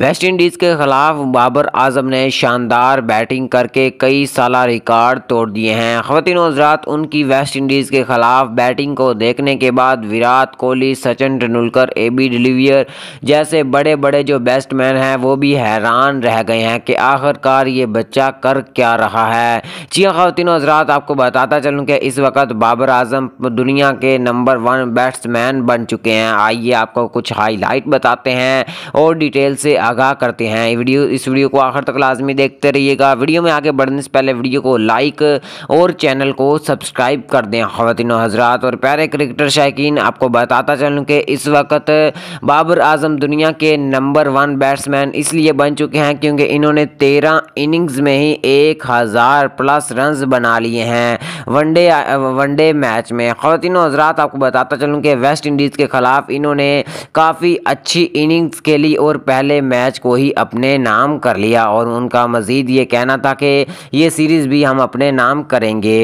West Indies के खिलाफ बाबर आजम ने शानदार बैटिंग करके कई साल रिकॉर्ड तोड़ दिए हैं खवतिन हजरात उनकी वेस्ट इंडीज़ के खिलाफ बैटिंग को देखने के बाद Virat Kohli Sachin Tendulkar A B de Villiers जैसे बड़े बड़े जो बैट्समैन हैं वो भी हैरान रह गए हैं कि आखिरकार ये बच्चा कर क्या रहा है जी हाँ खवतिन हजरात आपको बताता चलूँ कि इस वक्त बाबर आजम दुनिया के नंबर वन बैट्समैन बन चुके हैं आइए आपको कुछ हाईलाइट बताते हैं और डिटेल से आगाह करते हैं वीडियो इस वीडियो को आखिर तक लाजमी देखते रहिएगा वीडियो में आगे बढ़ने से पहले वीडियो को लाइक और चैनल को सब्सक्राइब कर दें खातिन हजरात और प्यारे क्रिकेटर शायकीन आपको बताता चलूँ कि इस वक्त बाबर आजम दुनिया के नंबर वन बैट्समैन इसलिए बन चुके हैं क्योंकि इन्होंने तेरह इनिंग्स में ही एक हज़ार प्लस रन बना लिए हैं वनडे वनडे मैच में ख़वान हजरात आपको बताता चलूँ कि वेस्ट इंडीज़ के ख़िलाफ़ इन्होंने काफ़ी अच्छी इनिंग्स खेली और पहले मैच को ही अपने नाम कर लिया और उनका मज़ीद ये कहना था कि ये सीरीज़ भी हम अपने नाम करेंगे